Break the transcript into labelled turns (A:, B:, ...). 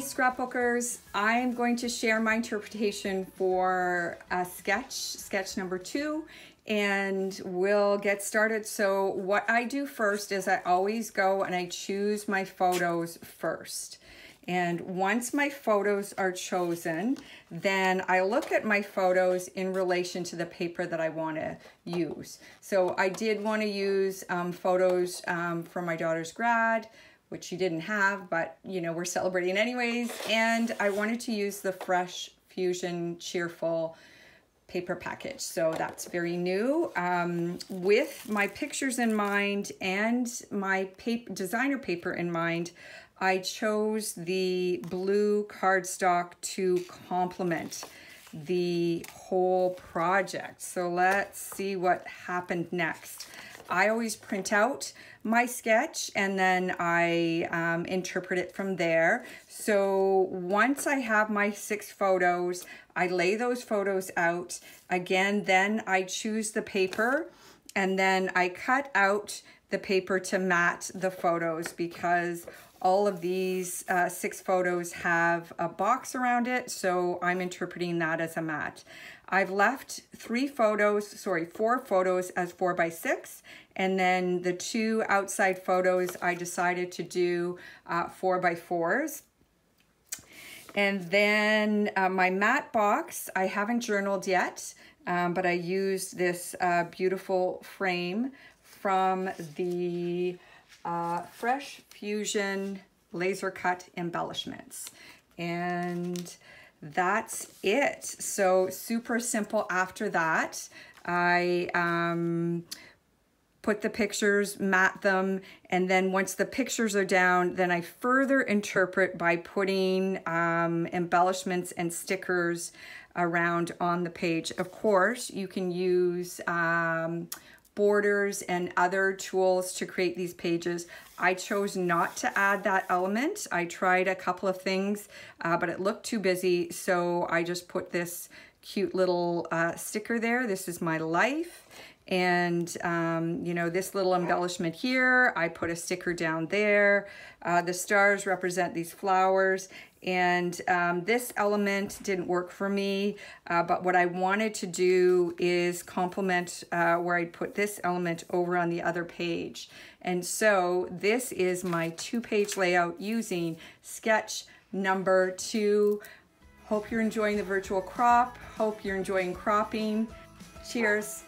A: today's scrapbookers, I am going to share my interpretation for a uh, sketch, sketch number two, and we'll get started. So what I do first is I always go and I choose my photos first. And once my photos are chosen, then I look at my photos in relation to the paper that I want to use. So I did want to use um, photos um, from my daughter's grad, which she didn't have, but you know, we're celebrating anyways. And I wanted to use the Fresh Fusion Cheerful paper package. So that's very new. Um, with my pictures in mind and my paper, designer paper in mind, I chose the blue cardstock to complement the whole project. So let's see what happened next. I always print out my sketch and then I um, interpret it from there. So once I have my six photos, I lay those photos out. Again, then I choose the paper and then I cut out the paper to mat the photos because all of these uh, six photos have a box around it, so I'm interpreting that as a mat. I've left three photos, sorry, four photos as four by six, and then the two outside photos I decided to do uh, four by fours. And then uh, my mat box, I haven't journaled yet, um, but I used this uh, beautiful frame from the uh, Fresh Fusion Laser Cut Embellishments. And that's it. So super simple after that. I um, put the pictures, mat them, and then once the pictures are down, then I further interpret by putting um, embellishments and stickers around on the page. Of course, you can use um, borders and other tools to create these pages. I chose not to add that element. I tried a couple of things, uh, but it looked too busy, so I just put this cute little uh, sticker there. This is my life. And, um, you know, this little embellishment here, I put a sticker down there. Uh, the stars represent these flowers and um, this element didn't work for me uh, but what I wanted to do is complement uh, where I put this element over on the other page and so this is my two-page layout using sketch number two hope you're enjoying the virtual crop hope you're enjoying cropping cheers